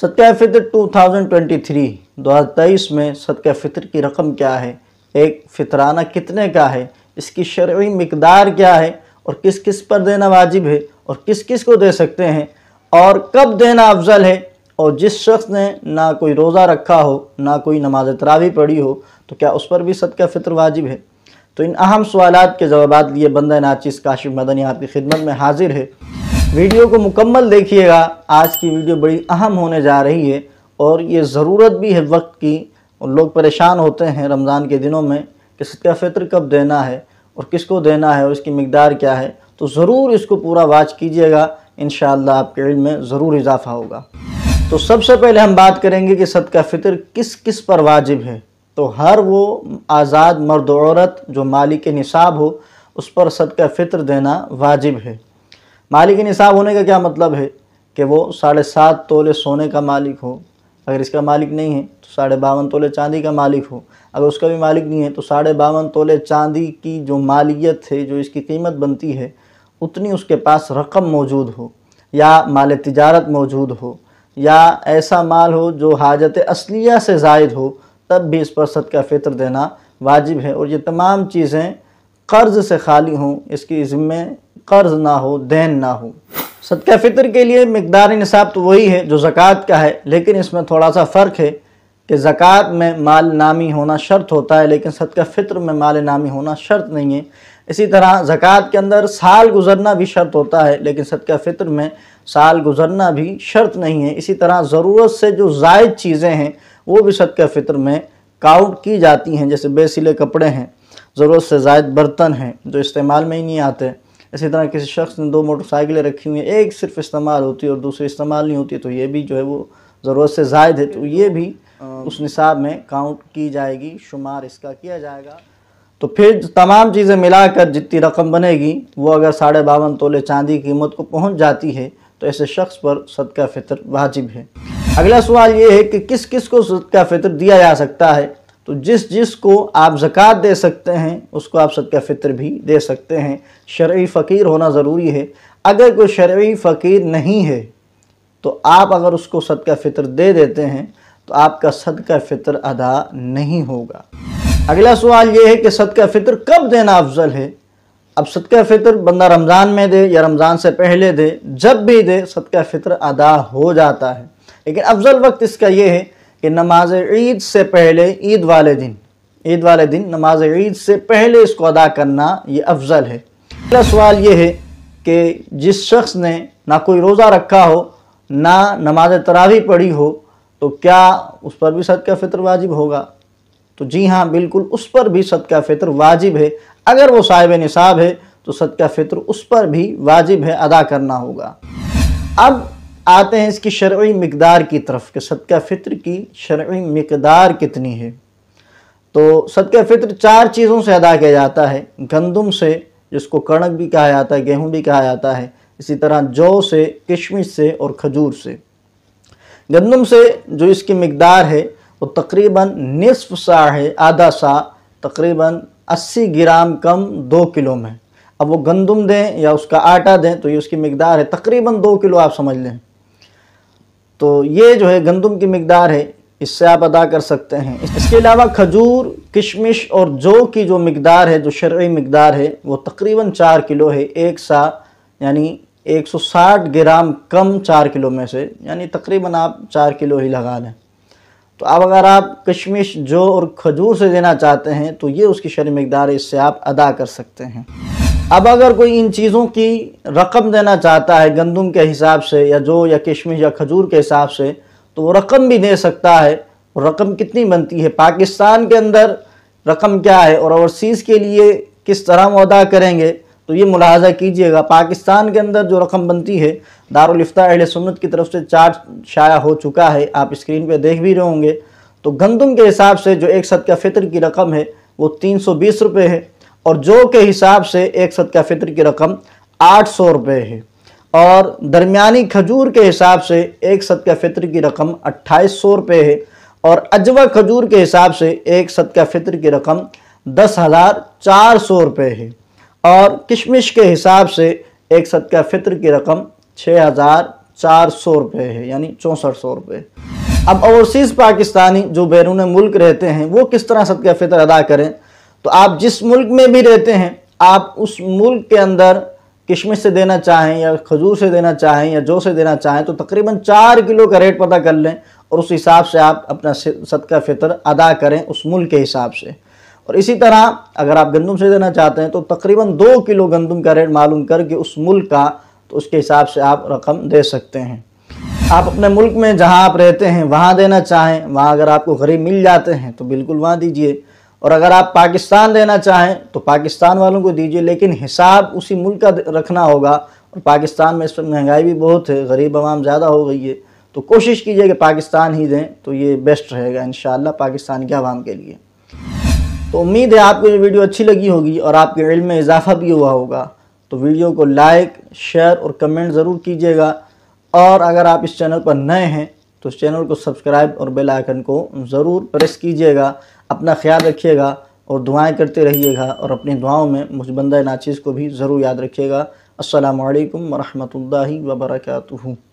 Satya Fitr to दो हज़ार तेईस में सदका फितर की रकम क्या है एक फितराना कितने का है इसकी शर्य मकदार क्या है और किस किस पर देना वाजिब है और किस किस को दे सकते हैं और कब देना अफजल है और जिस शख्स ने ना कोई रोज़ा रखा हो ना कोई नमाज तरावी पढ़ी हो तो क्या उस पर भी सदका फितर वाजिब है तो इन अहम सवाल के जवाब लिए बंद नाचिस काशिफ मदनी आपकी खिदमत में हाजिर है वीडियो को मुकम्मल देखिएगा आज की वीडियो बड़ी अहम होने जा रही है और ये ज़रूरत भी है वक्त की और लोग परेशान होते हैं रमज़ान के दिनों में कि सदका फ़ितर कब देना है और किसको देना है और इसकी मकदार क्या है तो ज़रूर इसको पूरा वाच कीजिएगा इन आपके इल्म में ज़रूर इजाफ़ा होगा तो सबसे पहले हम बात करेंगे कि सदका फ़ितर किस किस पर वाजिब है तो हर वो आज़ाद मर्द औरत जो मालिक निसाब हो उस पर सदका फ़ितर देना वाजिब है मालिक निसाब होने का क्या मतलब है कि वो साढ़े सात तोले सोने का मालिक हो अगर इसका मालिक नहीं है तो साढ़े बावन तोले चांदी का मालिक हो अगर उसका भी मालिक नहीं है तो साढ़े बावन तोले चांदी की जो मालियत है जो इसकी कीमत बनती है उतनी उसके पास रकम मौजूद हो या माल तजारत मौजूद हो या ऐसा माल हो जो हाजत असलिया से जायद हो तब भी इस पर सदका फ़ितर देना वाजिब है और ये तमाम चीज़ें कर्ज़ से खाली हों इसकी ज़िम्मे कर्ज ना हो देन ना हो सदका फितर के लिए मकदार निसाब तो वही है जो ज़क़़त का है लेकिन इसमें थोड़ा सा फ़र्क है कि ज़क़़त में माल नामी होना शर्त होता है लेकिन सदका फितर में माल नामी होना शर्त नहीं है इसी तरह ज़क़़त के अंदर साल गुजरना भी शर्त होता है लेकिन सदका फितर में साल गुजरना भी शर्त नहीं है इसी तरह ज़रूरत से जो जायद चीज़ें हैं वो भी सदका फितर में काउंट की जाती हैं जैसे बेसिले कपड़े हैं ज़रूरत से जायद बर्तन हैं जो इस्तेमाल में ही नहीं आते इसी तरह किसी शख्स ने दो मोटरसाइकिलें रखी हुई हैं एक सिर्फ इस्तेमाल होती है और दूसरी इस्तेमाल नहीं होती तो ये भी जो है वो ज़रूरत से जायद है तो ये भी उस निसाब में काउंट की जाएगी शुमार इसका किया जाएगा तो फिर तमाम चीज़ें मिलाकर जितनी रकम बनेगी वो अगर साढ़े बावन तोले चांदी कीमत को पहुंच जाती है तो ऐसे शख्स पर सदका फितर वाजिब है अगला सवाल ये है कि किस किस को सदका फितर दिया जा सकता है तो जिस जिस को आप ज़क़़त दे सकते हैं उसको आप सदका फ़ितर भी दे सकते हैं शर्य फ़कीर होना ज़रूरी है अगर कोई शर्य फ़कीर नहीं है तो आप अगर उसको सदका फ़ितर दे देते हैं तो आपका सदका फ़ितर अदा नहीं होगा अगला सवाल ये है कि सदका फ़ितर कब देना अफजल है अब सदका फ़ितर बंदा रमज़ान में दे या रमज़ान से पहले दे जब भी दे सदका फ़ितर अदा हो जाता है लेकिन अफजल वक्त इसका ये है कि नमाज ईद से पहले ईद वाले दिन ईद वाले दिन नमाज ईद से पहले इसको अदा करना ये अफजल है पहला सवाल ये है कि जिस शख्स ने ना कोई रोज़ा रखा हो ना नमाज तरावी पढ़ी हो तो क्या उस पर भी सद का फ़ितर वाजिब होगा तो जी हाँ बिल्कुल उस पर भी सद का फ़ितर वाजिब है अगर वो साहिब निसाब है तो सद का फ़ितर उस पर भी वाजिब है अदा करना होगा अब आते हैं इसकी शर्य मकदार की तरफ कि सदका फ़ित्र की शर्य मकदार कितनी है तो सदका फ़ित्र चार चीज़ों से अदा किया जाता है गंदम से जिसको कणक भी कहा जाता है गेहूँ भी कहा जाता है इसी तरह जौ से किशमिश से और खजूर से गंदम से जो इसकी मकदार है वो तकरीबन नसफ सा है आधा सा तकरीबन 80 ग्राम कम दो किलो में अब वो गंदम दें या उसका आटा दें तो ये उसकी मकदार है तकरीबन दो किलो आप समझ लें तो ये जो है गंदम की मकदार है इससे आप अदा कर सकते हैं इसके अलावा खजूर किशमिश और जौ की जो मकदार है जो शर्य मकदार है वो तकरीबन चार किलो है एक सा यानी 160 ग्राम कम चार किलो में से यानी तकरीबन आप चार किलो ही लगा लें तो अब अगर आप किशमिश जौ और खजूर से देना चाहते हैं तो ये उसकी शर्य मकदार है इससे आप अदा कर सकते हैं अब अगर कोई इन चीज़ों की रकम देना चाहता है गंदम के हिसाब से या जो या किशमिश या खजूर के हिसाब से तो वो रकम भी दे सकता है और रकम कितनी बनती है पाकिस्तान के अंदर रकम क्या है और ओवरसीज़ के लिए किस तरह अदा करेंगे तो ये मुलाजा कीजिएगा पाकिस्तान के अंदर जो रकम बनती है दारुलफ्ता अहल सुन्नत की तरफ से चार्ज शाया हो चुका है आप स्क्रीन पे देख भी रहे होंगे तो गंदम के हिसाब से जो एक सद का फितर की रकम है वो तीन सौ बीस रुपये है और जो के हिसाब से एक सद का फितर की रकम आठ सौ रुपये है और दरमियानी खजूर के हिसाब से एक सद का फितर की रकम अट्ठाईस सौ रुपये है और अजवा खजूर के हिसाब से एक सद का फितर की रकम दस हज़ार चार सौ रुपये है और किशमिश के हिसाब से एक सद का फितर की रकम छः हज़ार चार सौ रुपये है यानी चौंसठ सौ रुपये अब ओवरसीज़ पाकिस्तानी जो बैरून मुल्क रहते हैं वो किस तरह सद का फितर अदा करें तो आप जिस मुल्क में भी रहते हैं आप उस मुल्क के अंदर किशमिश से देना चाहें या खजूर से देना चाहें या जो से देना चाहें तो तकरीबन चार किलो का रेट पता कर लें और उस हिसाब से आप अपना सदका फितर अदा करें उस मुल्क के हिसाब से और इसी तरह अगर आप गंदम से देना चाहते हैं तो तकरीबन दो किलो गंदम का रेट मालूम करके उस मुल्क का तो उसके हिसाब से आप रकम दे सकते हैं आप अपने मुल्क में जहाँ आप रहते हैं वहाँ देना चाहें वहाँ अगर आपको गरीब मिल जाते हैं तो बिल्कुल वहाँ दीजिए और अगर आप पाकिस्तान देना चाहें तो पाकिस्तान वालों को दीजिए लेकिन हिसाब उसी मुल्क का रखना होगा और पाकिस्तान में इस पर महंगाई भी बहुत है गरीब आवाम ज़्यादा हो गई है तो कोशिश कीजिए कि पाकिस्तान ही दें तो ये बेस्ट रहेगा इन पाकिस्तान के आवाम के लिए तो उम्मीद है आपको ये वीडियो अच्छी लगी होगी और आपके इल्म में इजाफा भी हुआ होगा तो वीडियो को लाइक शेयर और कमेंट ज़रूर कीजिएगा और अगर आप इस चैनल पर नए हैं तो इस चैनल को सब्सक्राइब और बेल आइकन को ज़रूर प्रेस कीजिएगा अपना ख्याल रखिएगा और दुआएं करते रहिएगा और अपनी दुआओं में मुझ बंदा नाचीज़ को भी ज़रूर याद रखिएगा असलकम ला वरकू